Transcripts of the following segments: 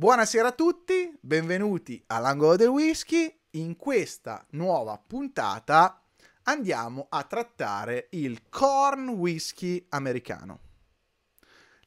Buonasera a tutti, benvenuti all'angolo del whisky. In questa nuova puntata andiamo a trattare il corn whisky americano.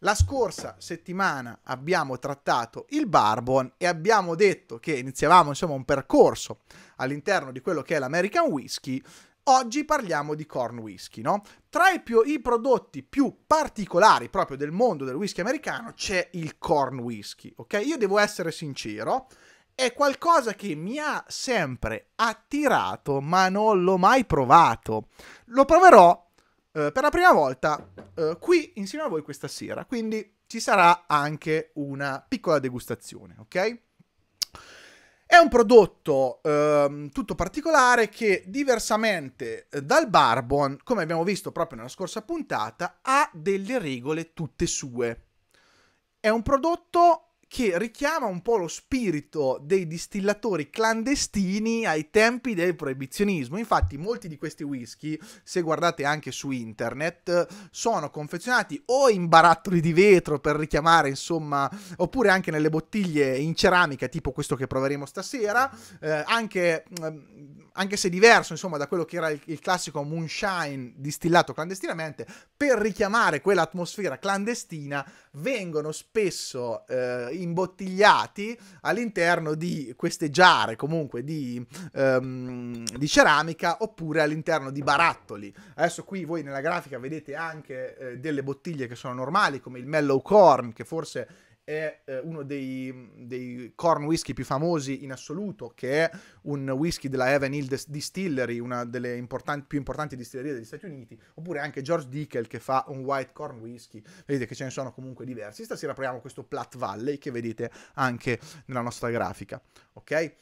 La scorsa settimana abbiamo trattato il Barbon e abbiamo detto che iniziavamo insomma un percorso all'interno di quello che è l'American whisky Oggi parliamo di corn whisky, no? Tra i, più, i, prodotti più particolari proprio del mondo del whisky americano c'è il corn whisky, ok? Io devo essere sincero, è qualcosa che mi ha sempre attirato, ma non l'ho mai provato. Lo proverò eh, per la prima volta eh, qui insieme a voi questa sera, quindi ci sarà anche una piccola degustazione, ok? È un prodotto ehm, tutto particolare che, diversamente eh, dal Barbon, come abbiamo visto proprio nella scorsa puntata, ha delle regole tutte sue. È un prodotto che richiama un po' lo spirito dei distillatori clandestini ai tempi del proibizionismo. Infatti molti di questi whisky, se guardate anche su internet, sono confezionati o in barattoli di vetro per richiamare, insomma, oppure anche nelle bottiglie in ceramica, tipo questo che proveremo stasera, eh, anche, eh, anche, se diverso, insomma, da quello che era il, il classico moonshine distillato clandestinamente, per richiamare quell'atmosfera clandestina vengono spesso eh, imbottigliati all'interno di queste giare comunque di, um, di ceramica oppure all'interno di barattoli. Adesso qui voi nella grafica vedete anche eh, delle bottiglie che sono normali come il mellow corn che forse è eh, uno dei, dei, corn whisky più famosi in assoluto, che è un whisky della Evan Hill Distillery, una delle importan- più importanti distillerie degli Stati Uniti, oppure anche George Dickel che fa un white corn whisky, vedete che ce ne sono comunque diversi. Stasera proviamo questo Platte Valley che vedete anche nella nostra grafica, ok?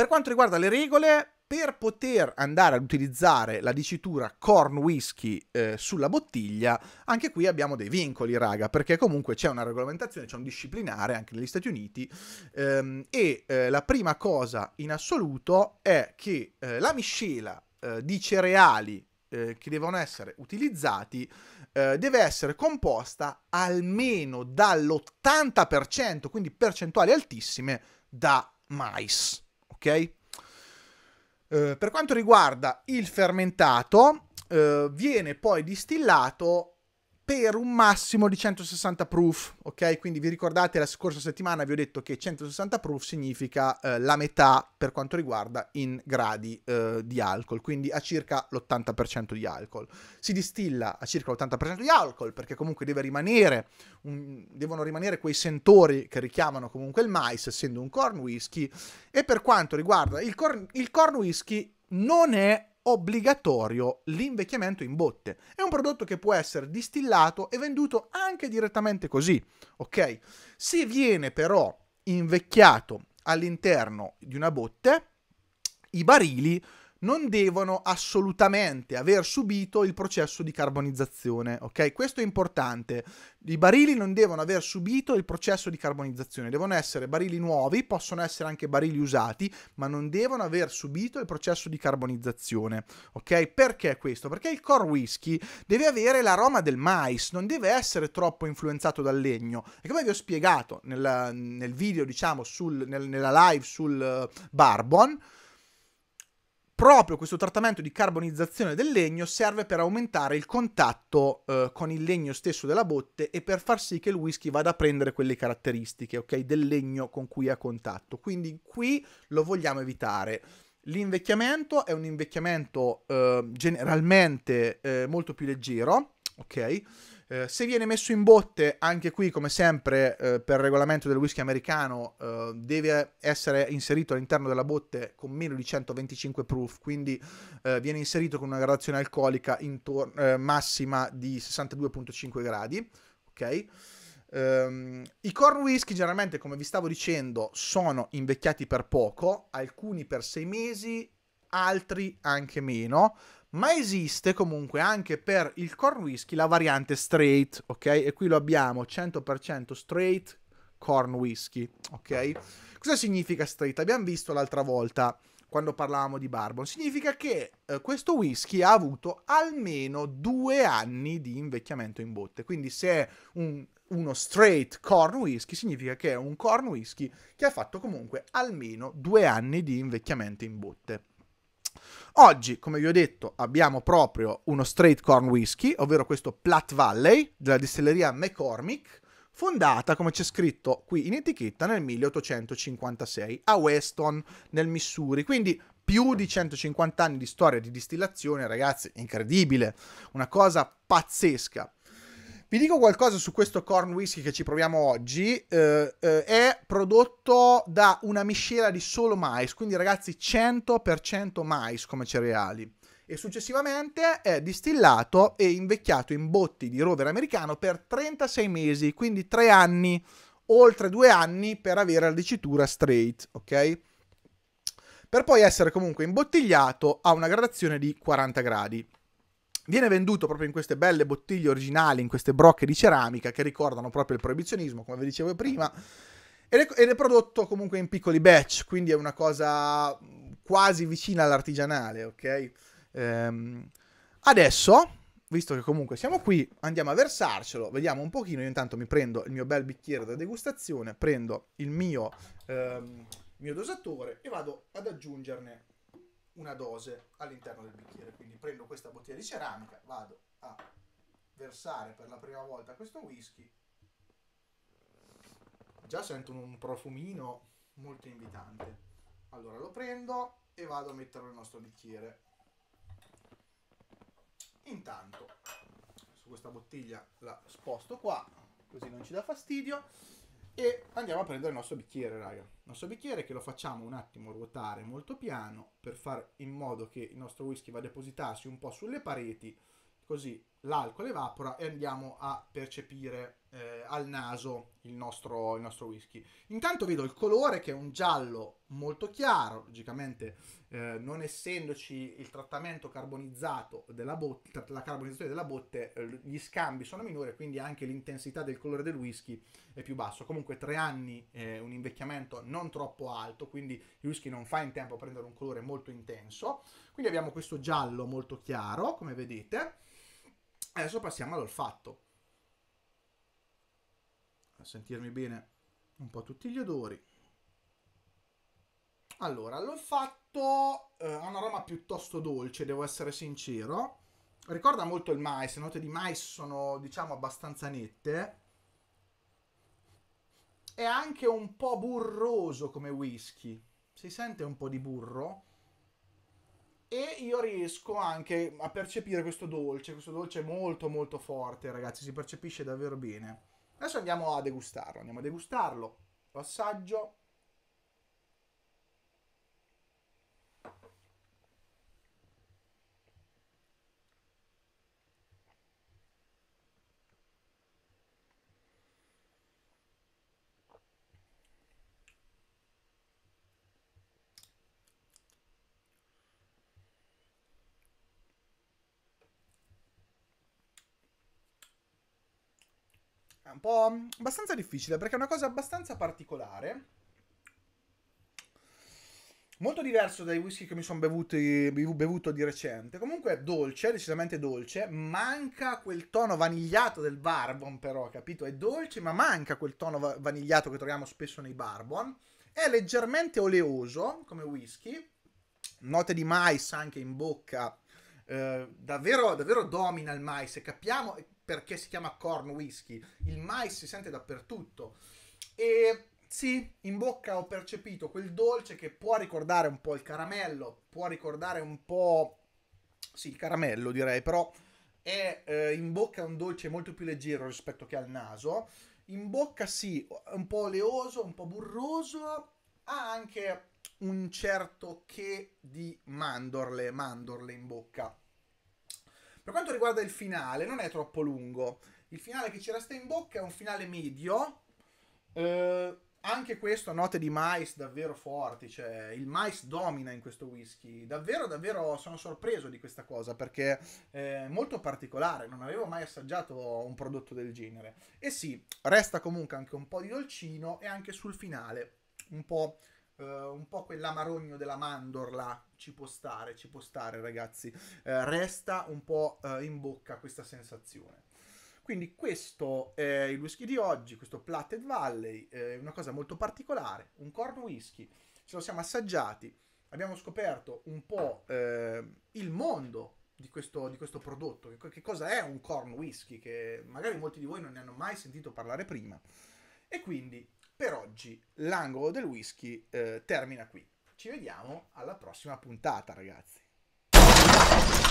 Per quanto riguarda le regole, per poter andare ad utilizzare la dicitura corn whisky eh, sulla bottiglia, anche qui abbiamo dei vincoli, raga, perché comunque c'è una regolamentazione, c'è un disciplinare anche negli Stati Uniti ehm, e eh, la prima cosa in assoluto è che eh, la miscela eh, di cereali eh, che devono essere utilizzati eh, deve essere composta almeno dall'80%, quindi percentuali altissime, da mais ok? Eh, per quanto riguarda il fermentato, eh, viene poi distillato per un massimo di 160 proof, ok? Quindi vi ricordate la scorsa settimana vi ho detto che 160 proof significa eh, la metà per quanto riguarda in gradi eh, di alcol, quindi a circa l'80% di alcol. Si distilla a circa l'80% di alcol perché comunque deve rimanere un, devono rimanere quei sentori che richiamano comunque il mais, essendo un corn whisky, e per quanto riguarda il corn, il corn whisky non è obbligatorio l'invecchiamento in botte. È un prodotto che può essere distillato e venduto anche direttamente così, ok? Se viene però invecchiato all'interno di una botte, i barili non devono assolutamente aver subito il processo di carbonizzazione, ok? Questo è importante. I barili non devono aver subito il processo di carbonizzazione, devono essere barili nuovi, possono essere anche barili usati, ma non devono aver subito il processo di carbonizzazione, ok? Perché questo? Perché il core whisky deve avere l'aroma del mais, non deve essere troppo influenzato dal legno. E come vi ho spiegato nel, nel video, diciamo, sul, nel, nella live sul uh, Barbon, proprio questo trattamento di carbonizzazione del legno serve per aumentare il contatto eh, con il legno stesso della botte e per far sì che il whisky vada a prendere quelle caratteristiche okay, del legno con cui è a contatto. Quindi qui lo vogliamo evitare. L'invecchiamento è un invecchiamento eh, generalmente eh, molto più leggero, ok? Eh, se viene messo in botte, anche qui come sempre eh, per regolamento del whisky americano, eh, deve essere inserito all'interno della botte con meno di 125 proof, quindi eh, viene inserito con una gradazione alcolica intor- eh, massima di 62,5 gradi. Ok? Um, I corn whisky generalmente, come vi stavo dicendo, sono invecchiati per poco, alcuni per 6 mesi, altri anche meno, ma esiste comunque anche per il corn whisky la variante straight, ok? E qui lo abbiamo 100% straight corn whisky, ok? Cosa significa straight? Abbiamo visto l'altra volta quando parlavamo di Barbon. Significa che eh, questo whisky ha avuto almeno due anni di invecchiamento in botte. Quindi se è un, uno straight corn whisky, significa che è un corn whisky che ha fatto comunque almeno due anni di invecchiamento in botte. Oggi, come vi ho detto, abbiamo proprio uno straight corn whisky, ovvero questo Platte Valley della distilleria McCormick, fondata, come c'è scritto qui in etichetta, nel 1856 a Weston, nel Missouri. Quindi più di 150 anni di storia di distillazione, ragazzi, incredibile, una cosa pazzesca. Vi dico qualcosa su questo corn whisky che ci proviamo oggi. Eh, eh, è prodotto da una miscela di solo mais, quindi ragazzi 100% mais come cereali. E successivamente è distillato e invecchiato in botti di rover americano per 36 mesi, quindi 3 anni, oltre 2 anni per avere la dicitura straight, ok? Per poi essere comunque imbottigliato a una gradazione di 40 gradi viene venduto proprio in queste belle bottiglie originali, in queste brocche di ceramica che ricordano proprio il proibizionismo, come vi dicevo prima, ed è, ed è prodotto comunque in piccoli batch, quindi è una cosa quasi vicina all'artigianale, ok? Ehm, adesso, visto che comunque siamo qui, andiamo a versarcelo, vediamo un pochino, io intanto mi prendo il mio bel bicchiere da degustazione, prendo il mio, ehm, mio dosatore e vado ad aggiungerne una dose all'interno del bicchiere. Quindi prendo questa bottiglia di ceramica, vado a versare per la prima volta questo whisky. Già sento un profumino molto invitante. Allora lo prendo e vado a metterlo nel nostro bicchiere. Intanto su questa bottiglia la sposto qua, così non ci dà fastidio e andiamo a prendere il nostro bicchiere, raga. Il nostro bicchiere che lo facciamo un attimo ruotare molto piano per fare in modo che il nostro whisky va a depositarsi un po' sulle pareti, così l'alcol evapora e andiamo a percepire eh, al naso il nostro, il nostro, whisky. Intanto vedo il colore che è un giallo molto chiaro, logicamente eh, non essendoci il trattamento carbonizzato della botte, la carbonizzazione della botte, eh, gli scambi sono minori, quindi anche l'intensità del colore del whisky è più basso. Comunque tre anni, è un invecchiamento non troppo alto, quindi il whisky non fa in tempo a prendere un colore molto intenso. Quindi abbiamo questo giallo molto chiaro, come vedete Adesso passiamo all'olfatto. A sentirmi bene un po' tutti gli odori. Allora, l'olfatto eh, ha un aroma piuttosto dolce, devo essere sincero. Ricorda molto il mais, le note di mais sono, diciamo, abbastanza nette. È anche un po' burroso come whisky. Si sente un po' di burro e io riesco anche a percepire questo dolce, questo dolce è molto molto forte, ragazzi, si percepisce davvero bene. Adesso andiamo a degustarlo, andiamo a degustarlo. Passaggio. è un po' abbastanza difficile perché è una cosa abbastanza particolare. Molto diverso dai whisky che mi sono bevuto di recente. Comunque è dolce, decisamente dolce. Manca quel tono vanigliato del barbon, però, capito? È dolce, ma manca quel tono vanigliato che troviamo spesso nei barbon. È leggermente oleoso come whisky. Note di mais anche in bocca. Eh, davvero, davvero domina il mais. E capiamo, perché si chiama corn whisky. Il mais si sente dappertutto. E sì, in bocca ho percepito quel dolce che può ricordare un po' il caramello, può ricordare un po'... Sì, il caramello direi, però è eh, in bocca un dolce molto più leggero rispetto che al naso. In bocca sì, un po' oleoso, un po' burroso, ha anche un certo che di mandorle, mandorle in bocca. Per quanto riguarda il finale, non è troppo lungo. Il finale che ci resta in bocca è un finale medio. Eh, anche questo note di mais davvero forti, cioè il mais domina in questo whisky. Davvero, davvero sono sorpreso di questa cosa perché è molto particolare, non avevo mai assaggiato un prodotto del genere. E sì, resta comunque anche un po' di dolcino e anche sul finale un po' uh, un po' quell'amarogno della mandorla ci può stare, ci può stare ragazzi, eh, resta un po' eh, in bocca questa sensazione. Quindi questo è il whisky di oggi, questo Platted Valley, è una cosa molto particolare, un corn whisky, ce lo siamo assaggiati, abbiamo scoperto un po' il mondo di questo, di questo, prodotto. Che, che, cosa è un corn whisky? Che magari molti di voi non ne hanno mai sentito parlare prima. E quindi per oggi l'angolo del whisky eh, termina qui. Ci vediamo alla prossima puntata, ragazzi.